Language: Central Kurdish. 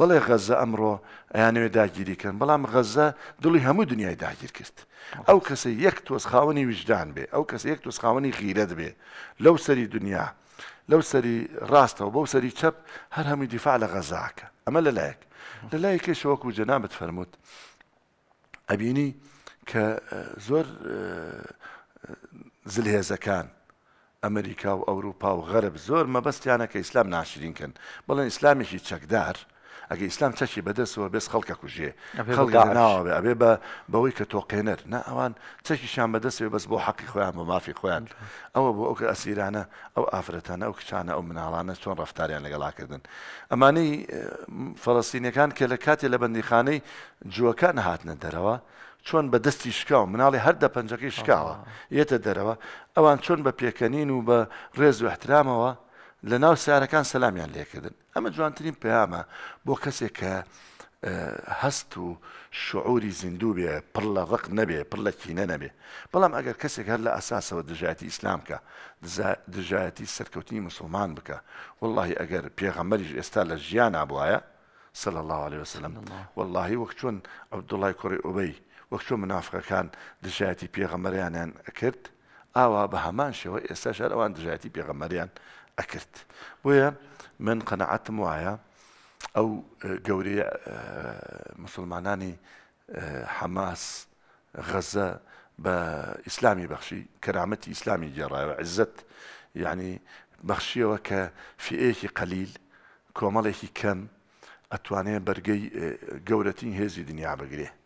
بەڵێ غەزە ئەمڕۆ ئەیانوێ داگیریکەن بەڵام غەزە دڵی هەموو دنیای داگیر کرد ئەو کەسی یەک تۆسخاوەنی ویژدان بێ ئەو کەس یەک تۆسخاوەنی غیرەت بێ لەو سەری دنیا لەو سەری ڕاستەوە بەو سەری چەپ هەر هەمووی دیفاع لە غەزاکە ئەمە لەلایەک لەلایەکێش وەکو جەنابەت فەرمووت ئەبینی کە زۆر زلهێزەکان ئەمریکا و ئەوروپا و غەرب زۆر مەبەستیانە کە ئیسلام ناشرینکەن بەڵێن ئیسلامێکی چەکدار ئەگە ئیسلام چەکی بەدەستەوە بێست خەڵکە کوژێ خەڵناوە ئەبێ بە بەوەی کە تۆقێنەر نه ئەوان چەکیشان بەدەستێ بەس بۆ حەقی خۆیان بە مافی خۆیان ئەوە بۆ ئەوکە ئەسیرانە ئەو ئافرەتانە ئەو کچانە ئەو مناڵانە چۆن ڕفتاریان لەگەڵاکردن ئەمانەی فەڵستینەکان کە لە کاتێ لە بەندیخانەی جوەکان هاتنە دەرەوە چۆن بە دەستی شکاو مناڵی هەردە پەنجەکەی شکاوە یەتە دەرەوە ئەوان چۆن بە پێکەنین و بە ڕێز و احترامەوە لە ناو سیارەکان سەلامیان لێکردن ئەمە جوانترین پەیامە بۆ کەسێک کە هەست و شعوری زیندوو بێ پڕ لە ڕق نەبێ پڕ لە کینە نەبێ بەڵام ئەگەر کەسێک هەر لە ئەساسەوە دژایەتی ئیسلامکە دژایەتی سەرکەوتنی مسلمان بکە واللهی ئەگەر پێغەمەریش ئێستا لە ژیان نبواە سل الله عليه وسلم واللهی وەک چۆن عبدوڵای کوڕی ئۆبەی وەک چۆن منافقەکان دژایەتی پێغەمەریانیان کرد ئاوا بە هەمان شێوە ئێستا شار ئەوان دژایەتی پێغەمەریان أكلت بويا من قناعات موايا أو جوري آه، مسلماناني آه، حماس غزة بإسلامي بخشي كرامة إسلامي جرا عزت يعني بخشي وك في إيه قليل كومالي كم أتواني برجي آه، جورتين هذي دنيا بجريه